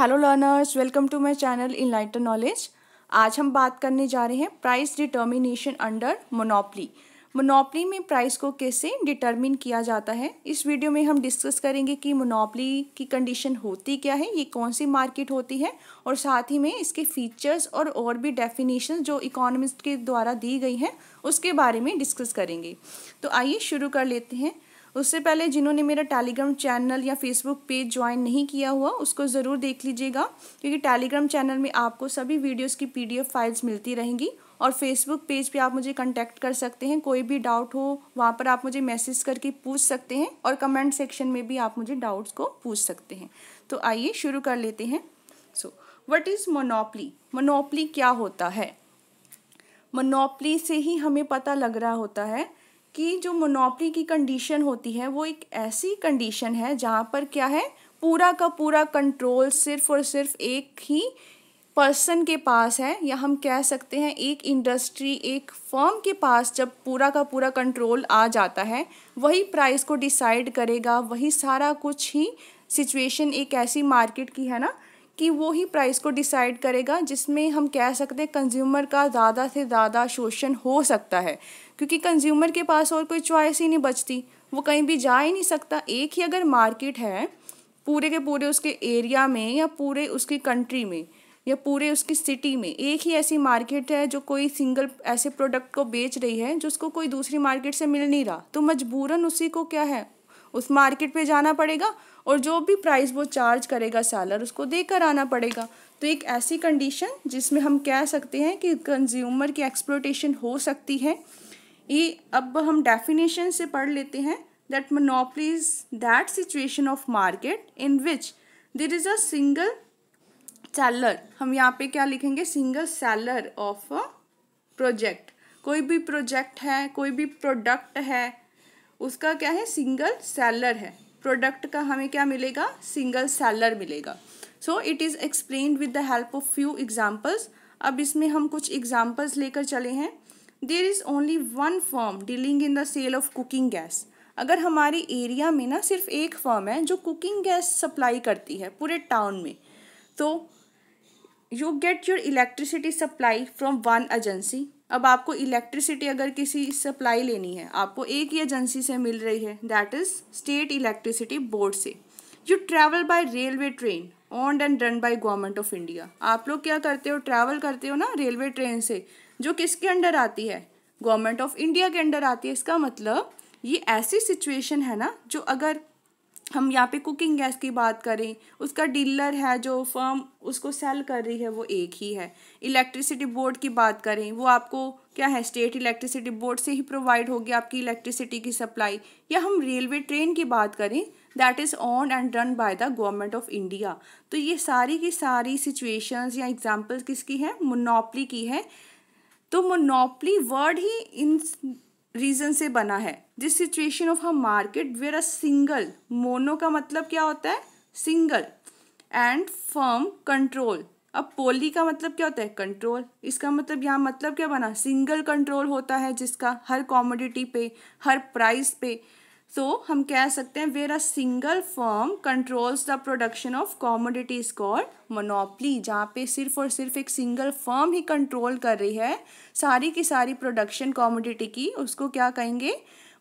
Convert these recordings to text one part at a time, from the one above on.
Hello learners welcome to my channel in lighter knowledge आज हम बात करने जा रहे हैं price determination under monopoly monopoly में प्राइस को कैसे डिटर्मिन किया जाता है इस वीडियो में हम डिस्कस करेंगे कि मोनोपली की कंडीशन होती क्या है ये कौन सी मार्केट होती है और साथ ही में इसके फीचर्स और और भी डेफिनेशन जो इकोनॉमिस्ट के द्वारा दी गई हैं उसके बारे में डिस्कस करेंगे तो आइए शुरू कर लेते हैं उससे पहले जिन्होंने मेरा टेलीग्राम चैनल या फेसबुक पेज ज्वाइन नहीं किया हुआ उसको ज़रूर देख लीजिएगा क्योंकि टेलीग्राम चैनल में आपको सभी वीडियोस की पीडीएफ फाइल्स मिलती रहेंगी और फेसबुक पेज पे आप मुझे कांटेक्ट कर सकते हैं कोई भी डाउट हो वहाँ पर आप मुझे मैसेज करके पूछ सकते हैं और कमेंट सेक्शन में भी आप मुझे डाउट्स को पूछ सकते हैं तो आइए शुरू कर लेते हैं so what is monopoly monopoly क्या होता है मोनोपली से ही हमें पता लग रहा होता है कि जो मोनोपली की कंडीशन होती है वो एक ऐसी कंडीशन है जहाँ पर क्या है पूरा का पूरा कंट्रोल सिर्फ और सिर्फ एक ही पर्सन के पास है या हम कह सकते हैं एक इंडस्ट्री एक फर्म के पास जब पूरा का पूरा कंट्रोल आ जाता है वही प्राइस को डिसाइड करेगा वही सारा कुछ ही सिचुएशन एक ऐसी मार्केट की है ना कि वो ही प्राइस को डिसाइड करेगा जिसमें हम कह सकते हैं कंज्यूमर का ज़्यादा से ज़्यादा शोषण हो सकता है क्योंकि कंज्यूमर के पास और कोई चॉइस ही नहीं बचती वो कहीं भी जा ही नहीं सकता एक ही अगर मार्केट है पूरे के पूरे उसके एरिया में या पूरे उसकी कंट्री में या पूरे उसकी सिटी में एक ही ऐसी मार्केट है जो कोई सिंगल ऐसे प्रोडक्ट को बेच रही है जिसको कोई दूसरी मार्केट से मिल नहीं रहा तो मजबूरन उसी को क्या है उस मार्केट पे जाना पड़ेगा और जो भी प्राइस वो चार्ज करेगा सैलर उसको देकर आना पड़ेगा तो एक ऐसी कंडीशन जिसमें हम कह सकते हैं कि कंज्यूमर की एक्सप्लोटेशन हो सकती है ये अब हम डेफिनेशन से पढ़ लेते हैं that monopoly that situation of market in which there is a single seller हम यहाँ पे क्या लिखेंगे single seller of a project कोई भी प्रोजेक्ट है कोई भी प्रोडक्ट है उसका क्या है सिंगल सैलर है प्रोडक्ट का हमें क्या मिलेगा सिंगल सैलर मिलेगा so it is explain with the help of few examples अब इसमें हम कुछ एग्जाम्पल्स लेकर चले हैं there is only one form dealing in the sale of cooking gas अगर हमारे एरिया में ना सिर्फ एक फॉर्म है जो कुकिंग गैस सप्लाई करती है पूरे टाउन में तो you get your electricity supply from one agency अब आपको इलेक्ट्रिसिटी अगर किसी सप्लाई लेनी है आपको एक ही एजेंसी से मिल रही है that is state electricity board से you travel by railway train on and run by government of India आप लोग क्या करते हो ट्रैवल करते हो ना रेलवे ट्रेन से जो किसके अंडर आती है गवर्नमेंट ऑफ इंडिया के अंडर आती है इसका मतलब ये ऐसी सिचुएशन है ना जो अगर हम यहाँ पे कुकिंग गैस की बात करें उसका डीलर है जो फर्म उसको सेल कर रही है वो एक ही है इलेक्ट्रिसिटी बोर्ड की बात करें वो आपको क्या है स्टेट इलेक्ट्रिसिटी बोर्ड से ही प्रोवाइड होगी आपकी इलेक्ट्रिसिटी की सप्लाई या हम रेलवे ट्रेन की बात करें that is on and run by the government of India तो ये सारी की सारी सिचुएशंस या एग्जाम्पल किसकी है मोनोपली की है तो मोनोपली वर्ड ही इन रीज़न से बना है this situation of a market where a single mono का मतलब क्या होता है सिंगल एंड फर्म कंट्रोल अब पोली का मतलब क्या होता है कंट्रोल इसका मतलब यहाँ मतलब क्या बना सिंगल कंट्रोल होता है जिसका हर कॉमोडिटी पे हर प्राइस पे सो so, हम कह सकते हैं where a single firm controls the production of commodities called monopoly जहाँ पे सिर्फ और सिर्फ एक सिंगल फर्म ही कंट्रोल कर रही है सारी की सारी प्रोडक्शन कॉमोडिटी की उसको क्या कहेंगे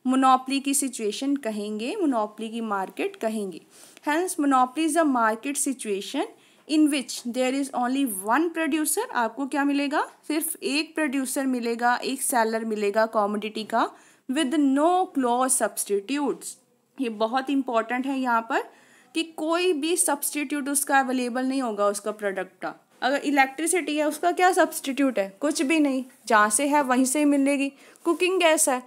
मोनोपली की सिचुएशन कहेंगे मोनोपली की मार्केट कहेंगे hence monopoly is a market situation in which there is only one producer आपको क्या मिलेगा सिर्फ एक प्रोड्यूसर मिलेगा एक सेलर मिलेगा कॉमोडिटी का विद नो क्लोज सब्सटीट्यूट्स ये बहुत इंपॉर्टेंट है यहाँ पर कि कोई भी सब्सटीट्यूट उसका अवेलेबल नहीं होगा उसका प्रोडक्ट का अगर इलेक्ट्रिसिटी है उसका क्या सब्सटीट्यूट है कुछ भी नहीं जहाँ से है वहीं से ही मिलेगी कुकिंग गैस है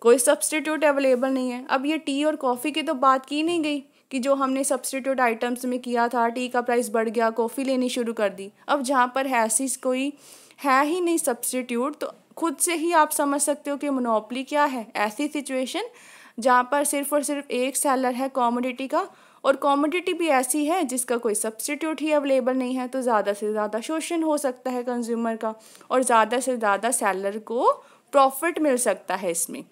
कोई सब्सटीट्यूट अवेलेबल नहीं है अब ये टी और कॉफ़ी की तो बात की नहीं गई कि जो हमने सब्सटीट्यूट आइटम्स में किया था टी का प्राइस बढ़ गया कॉफ़ी लेनी शुरू कर दी अब जहाँ पर है ऐसी कोई है ही नहीं सब्सटीट्यूट तो खुद से ही आप समझ सकते हो कि मोनोपली क्या है ऐसी सिचुएशन जहाँ पर सिर्फ और सिर्फ एक सेलर है कॉमोडिटी का और कॉमोडिटी भी ऐसी है जिसका कोई सब्सटीट्यूट ही अवेलेबल नहीं है तो ज़्यादा से ज़्यादा शोषण हो सकता है कंज्यूमर का और ज़्यादा से ज़्यादा सेलर को प्रॉफिट मिल सकता है इसमें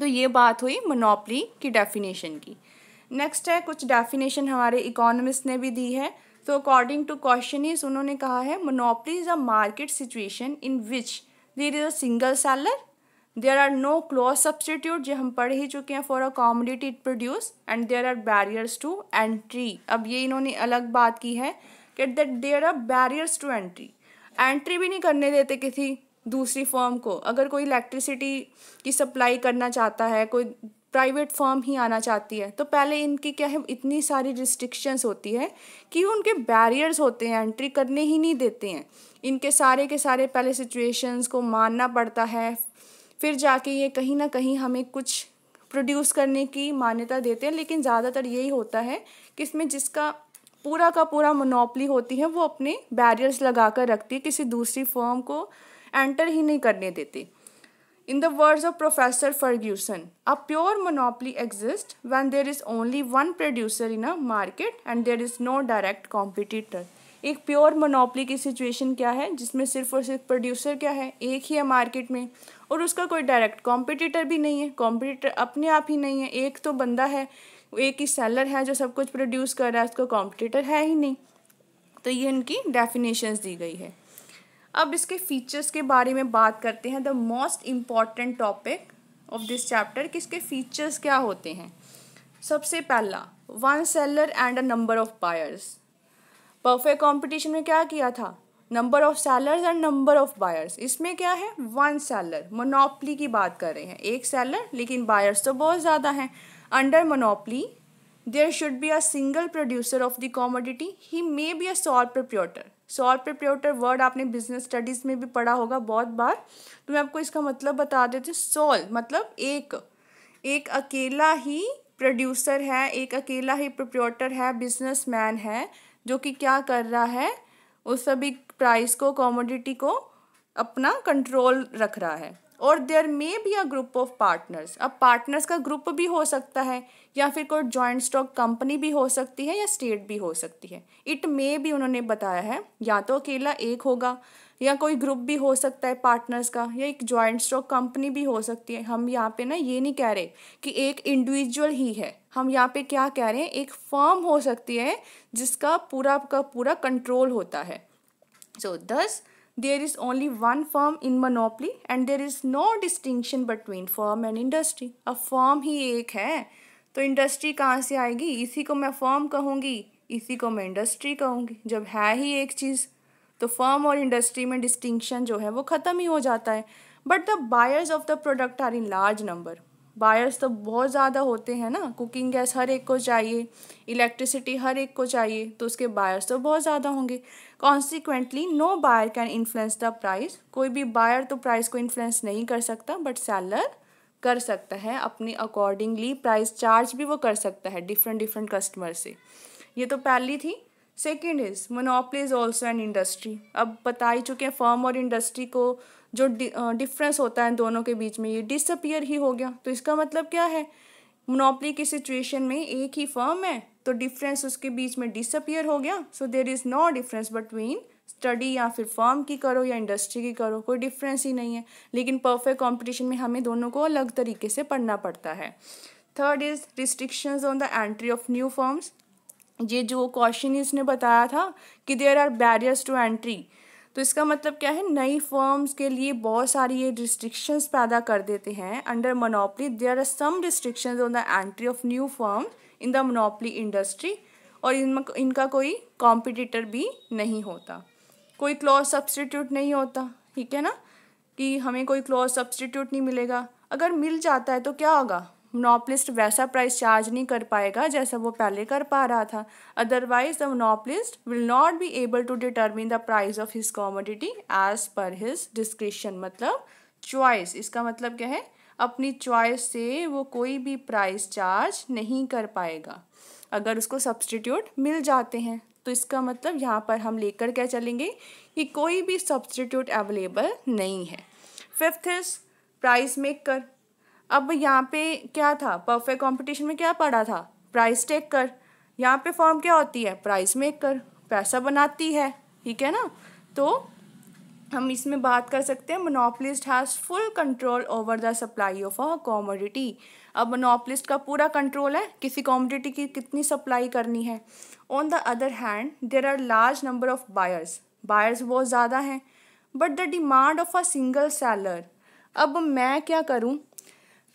तो ये बात हुई मोनोपली की डेफिनेशन की नेक्स्ट है कुछ डेफिनेशन हमारे इकोनॉमिस्ट ने भी दी है तो अकॉर्डिंग टू क्वेश्चन इज उन्होंने कहा है monopoly is a market situation in which there is a single seller there are no close substitute जो हम पढ़ ही चुके हैं for a commodity it produce and there are barriers to entry अब ये इन्होंने अलग बात की है कि that there are barriers to entry entry भी नहीं करने देते किसी दूसरी फॉर्म को अगर कोई इलेक्ट्रिसिटी की सप्लाई करना चाहता है कोई प्राइवेट फॉर्म ही आना चाहती है तो पहले इनकी क्या है इतनी सारी रिस्ट्रिक्शंस होती है कि उनके बैरियर्स होते हैं एंट्री करने ही नहीं देते हैं इनके सारे के सारे पहले सिचुएशंस को मानना पड़ता है फिर जाके ये कहीं ना कहीं हमें कुछ प्रोड्यूस करने की मान्यता देते हैं लेकिन ज़्यादातर यही होता है कि इसमें जिसका पूरा का पूरा मोनोपली होती है वो अपने बैरियर्स लगा कर रखती है किसी दूसरी फॉर्म को एंटर ही नहीं करने देती In the words of Professor Ferguson, a pure monopoly exists when there is only one producer in a market and there is no direct competitor. एक प्योर मोनोपली की सिचुएशन क्या है जिसमें सिर्फ और सिर्फ प्रोड्यूसर क्या है एक ही है मार्केट में और उसका कोई डायरेक्ट कॉम्पिटिटर भी नहीं है कॉम्पिटिटर अपने आप ही नहीं है एक तो बंदा है एक ही सेलर है जो सब कुछ प्रोड्यूस कर रहा है उसका कॉम्पिटिटर है ही नहीं तो ये इनकी डेफिनेशंस दी गई है अब इसके फीचर्स के बारे में बात करते हैं the most important topic of this chapter कि इसके फीचर्स क्या होते हैं सबसे पहला one seller and a number of buyers perfect competition में क्या किया था number of seller and number of buyers इसमें क्या है वन सेलर मोनोपली की बात कर रहे हैं एक सेलर लेकिन बायर्स तो बहुत ज़्यादा हैं under monopoly there should be a single producer of the commodity he may be a sole proprietor sole proprietor word आपने बिजनेस स्टडीज़ में भी पढ़ा होगा बहुत बार तो मैं आपको इसका मतलब बता देती हूँ सॉल मतलब एक एक अकेला ही प्रोड्यूसर है एक अकेला ही प्रिपरेटर है बिजनेसमैन है जो कि क्या कर रहा है उस सभी प्राइस को कॉमोडिटी को अपना कंट्रोल रख रहा है और there may be a group of partners अब पार्टनर्स का ग्रुप भी हो सकता है या फिर कोई जॉइंट स्टॉक कंपनी भी हो सकती है या स्टेट भी हो सकती है इट मे भी उन्होंने बताया है या तो अकेला एक होगा या कोई ग्रुप भी हो सकता है पार्टनर्स का या एक जॉइंट स्टॉक कंपनी भी हो सकती है हम यहाँ पे ना ये नहीं कह रहे कि एक इंडिविजुअल ही है हम यहाँ पे क्या कह रहे हैं एक फर्म हो सकती है जिसका पूरा का पूरा कंट्रोल होता है सो so, दस there is only one firm in monopoly and there is no distinction between firm and industry अब firm ही एक है तो इंडस्ट्री कहाँ से आएगी इसी को मैं फर्म कहूँगी इसी को मैं इंडस्ट्री कहूँगी जब है ही एक चीज़ तो फर्म और इंडस्ट्री में डिस्टिंक्शन जो है वो ख़त्म ही हो जाता है but the buyers of the product are in large number buyers तो बहुत ज़्यादा होते हैं ना कुकिंग गैस हर एक को चाहिए इलेक्ट्रिसिटी हर एक को चाहिए तो उसके बायर्स तो बहुत ज़्यादा होंगे consequently no buyer can influence the price कोई भी बायर तो प्राइस को इन्फ्लुएंस नहीं कर सकता बट सेलर कर सकता है अपने अकॉर्डिंगली प्राइस चार्ज भी वो कर सकता है डिफरेंट डिफरेंट कस्टमर से ये तो पहली थी second is monopoly is also an industry अब बता ही चुके हैं फर्म और इंडस्ट्री को जो डिफरेंस होता है दोनों के बीच में ये डिसअपियर ही हो गया तो इसका मतलब क्या है मोनोपली की सिचुएशन में एक ही फर्म है तो डिफरेंस उसके बीच में डिसअपियर हो गया so there is no difference between study या फिर फर्म की करो या इंडस्ट्री की करो कोई डिफरेंस ही नहीं है लेकिन परफेक्ट कंपटीशन में हमें दोनों को अलग तरीके से पढ़ना पड़ता है third is restrictions on the entry of new firms ये जो क्वेश्चन इसने बताया था कि there are barriers to entry तो इसका मतलब क्या है नई फर्म्स के लिए बहुत सारी ये रिस्ट्रिक्शंस पैदा कर देते हैं under monopoly there are some restrictions on the entry of new firm in the monopoly industry और इन इनका कोई कॉम्पिटिटर भी नहीं होता कोई क्लॉज सब्सटीट्यूट नहीं होता ठीक है ना कि हमें कोई क्लॉज सब्सटीट्यूट नहीं मिलेगा अगर मिल जाता है तो क्या होगा मोनोपलिस्ट वैसा प्राइस चार्ज नहीं कर पाएगा जैसा वो पहले कर पा रहा था otherwise the monopolist will not be able to determine the price of his commodity as per his description मतलब चॉइस इसका मतलब क्या है अपनी चॉइस से वो कोई भी प्राइस चार्ज नहीं कर पाएगा अगर उसको सब्सटीट्यूट मिल जाते हैं तो इसका मतलब यहाँ पर हम लेकर क्या चलेंगे कि कोई भी सब्सटीट्यूट अवेलेबल नहीं है फिफ्थ इज प्राइस मेकर अब यहाँ पे क्या था परफेक्ट कंपटीशन में क्या पड़ा था प्राइस टेक कर यहाँ पे फॉर्म क्या होती है प्राइस मेक कर पैसा बनाती है ठीक है ना तो हम इसमें बात कर सकते हैं monopolist has full control over the supply of a commodity अब मोनोपलिस्ट का पूरा कंट्रोल है किसी कॉमोडिटी की कितनी सप्लाई करनी है on the other hand there are large number of buyers buyers बहुत ज़्यादा हैं but the demand of a single seller अब मैं क्या करूँ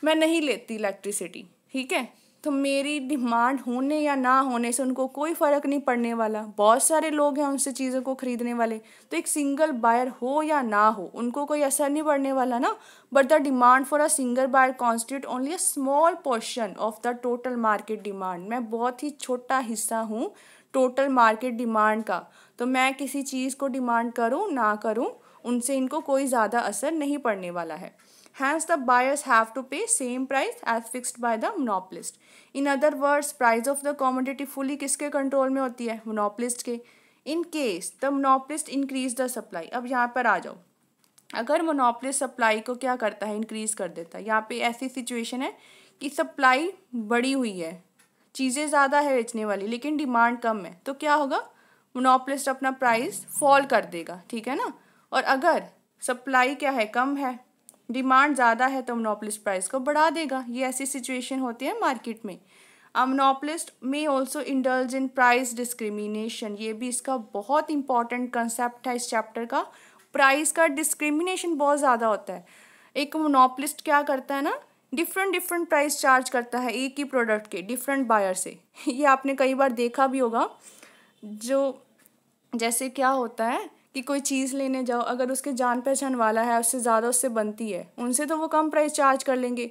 मैं नहीं लेती इलेक्ट्रिसिटी ठीक है तो मेरी डिमांड होने या ना होने से उनको कोई फ़र्क नहीं पड़ने वाला बहुत सारे लोग हैं उनसे चीज़ों को ख़रीदने वाले तो एक सिंगल बायर हो या ना हो उनको कोई असर नहीं पड़ने वाला ना but the demand for a single buyer constitute only a small portion of the total market demand मैं बहुत ही छोटा हिस्सा हूँ टोटल मार्केट डिमांड का तो मैं किसी चीज़ को डिमांड करूँ ना करूँ उनसे इनको कोई ज़्यादा असर नहीं पड़ने वाला है Hence, the buyers have to pay same price as fixed by the monopolist. In other words, price of the commodity fully किसके control में होती है monopolist के in case the monopolist increase the supply अब यहाँ पर आ जाओ अगर मोनोपलिस्ट सप्लाई को क्या करता है इंक्रीज कर देता है यहाँ पे ऐसी सिचुएशन है कि सप्लाई बढ़ी हुई है चीज़ें ज़्यादा है बेचने वाली लेकिन डिमांड कम है तो क्या होगा मोनोपलिस्ट अपना प्राइस फॉल कर देगा ठीक है ना और अगर सप्लाई क्या है कम है डिमांड ज़्यादा है तो मोनोपलिस्ट प्राइस को बढ़ा देगा ये ऐसी सिचुएशन होती है मार्केट में अमनोपलिस्ट में also indulge in price discrimination ये भी इसका बहुत इंपॉर्टेंट कंसेप्ट है इस चैप्टर का प्राइस का डिस्क्रिमिनेशन बहुत ज़्यादा होता है एक मोनोपलिस्ट क्या करता है ना डिफरेंट डिफरेंट प्राइस चार्ज करता है एक ही प्रोडक्ट के डिफरेंट बायर से ये आपने कई बार देखा भी होगा जो जैसे क्या होता है कि कोई चीज़ लेने जाओ अगर उसके जान पहचान वाला है उससे ज़्यादा उससे बनती है उनसे तो वो कम प्राइस चार्ज कर लेंगे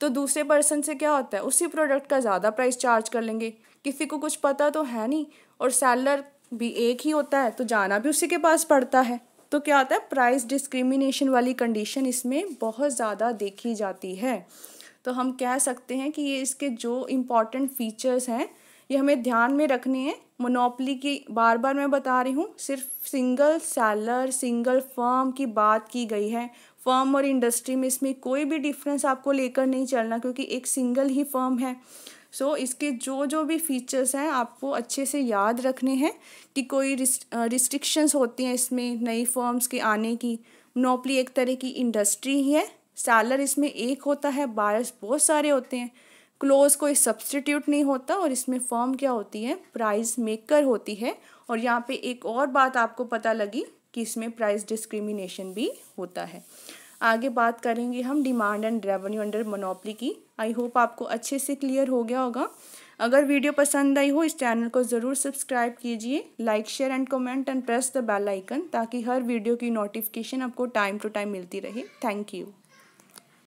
तो दूसरे पर्सन से क्या होता है उसी प्रोडक्ट का ज़्यादा प्राइस चार्ज कर लेंगे किसी को कुछ पता तो है नहीं और सैलर भी एक ही होता है तो जाना भी उसी के पास पड़ता है तो क्या होता है प्राइस डिस्क्रिमिनेशन वाली कंडीशन इसमें बहुत ज़्यादा देखी जाती है तो हम कह सकते हैं कि ये इसके जो इम्पॉर्टेंट फीचर्स हैं ये हमें ध्यान में रखनी है मोनोपली की बार बार मैं बता रही हूँ सिर्फ सिंगल सैलर सिंगल फर्म की बात की गई है फर्म और इंडस्ट्री में इसमें कोई भी डिफरेंस आपको लेकर नहीं चलना क्योंकि एक सिंगल ही फर्म है सो so, इसके जो जो भी फीचर्स हैं आपको अच्छे से याद रखने हैं कि कोई रिस्ट्रिक्शंस होती हैं इसमें नई फर्म्स के आने की मोनोपली एक तरह की इंडस्ट्री ही है सैलर इसमें एक होता है बायर्स बहुत सारे होते हैं क्लोज कोई सब्सटीट्यूट नहीं होता और इसमें फॉर्म क्या होती है प्राइस मेकर होती है और यहाँ पे एक और बात आपको पता लगी कि इसमें प्राइस डिस्क्रिमिनेशन भी होता है आगे बात करेंगे हम demand and revenue under monopoly की आई होप आपको अच्छे से क्लियर हो गया होगा अगर वीडियो पसंद आई हो इस चैनल को ज़रूर सब्सक्राइब कीजिए like share and comment and press the bell icon ताकि हर वीडियो की नोटिफिकेशन आपको टाइम टू टाइम मिलती रहे थैंक यू